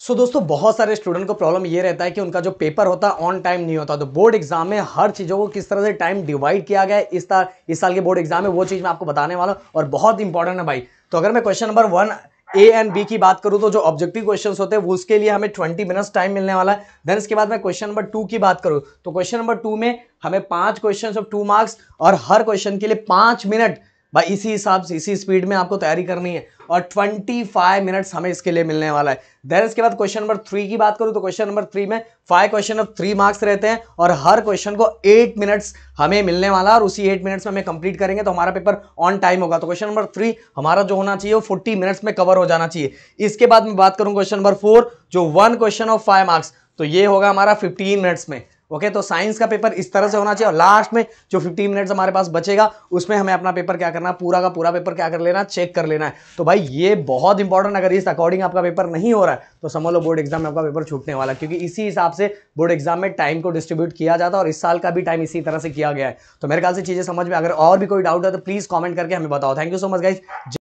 सो so, दोस्तों बहुत सारे स्टूडेंट को प्रॉब्लम ये रहता है कि उनका जो पेपर होता है ऑन टाइम नहीं होता तो बोर्ड एग्जाम में हर चीज़ों को किस तरह से टाइम डिवाइड किया गया है इस तरह इस साल के बोर्ड एग्जाम में वो चीज़ मैं आपको बताने वाला हूँ और बहुत इंपॉर्टेंट है भाई तो अगर मैं question number one A and B की बात करूँ तो जो ऑब्जेक्टिव क्वेश्चन होते हैं उसके लिए हमें ट्वेंटी मिनट्स टाइम मिलने वाला है देन इसके बाद मैं क्वेश्चन नंबर टू की बात करूँ तो क्वेश्चन नंबर टू में हमें पाँच क्वेश्चन ऑफ टू मार्क्स और हर क्वेश्चन के लिए पाँच मिनट भाई इसी हिसाब से इसी स्पीड में आपको तैयारी करनी है और 25 मिनट्स हमें इसके लिए मिलने वाला है देन इसके बाद क्वेश्चन नंबर थ्री की बात करूं तो क्वेश्चन नंबर थ्री में five question of three marks रहते हैं और हर क्वेश्चन को एट मिनट्स हमें मिलने वाला और उसी एट मिनट्स में हमें कंप्लीट करेंगे तो हमारा पेपर ऑन टाइम होगा तो क्वेश्चन नंबर थ्री हमारा जो होना चाहिए वो फोर्टी मिनट्स में कवर हो जाना चाहिए इसके बाद मैं बात करूँ क्वेश्चन नंबर फोर जो one question of five marks तो ये होगा हमारा फिफ्टीन मिनट्स में ओके तो साइंस का पेपर इस तरह से होना चाहिए और लास्ट में जो 15 मिनट्स हमारे पास बचेगा उसमें हमें अपना पेपर क्या करना पूरा का पूरा पेपर क्या कर लेना चेक कर लेना है तो भाई ये बहुत इंपॉर्टेंट अगर इस अकॉर्डिंग आपका पेपर नहीं हो रहा है तो समझ लो बोर्ड एग्जाम में आपका पेपर छूटने वाला क्योंकि इसी हिसाब से बोर्ड एग्जाम में टाइम को डिस्ट्रीब्यूट किया जाता है और इस साल का भी टाइम इसी तरह से किया गया है तो मेरे ख्याल से चीज़ें समझ में अगर और भी कोई डाउट है तो प्लीज़ कॉमेंट करके हमें बताओ thank you so much guys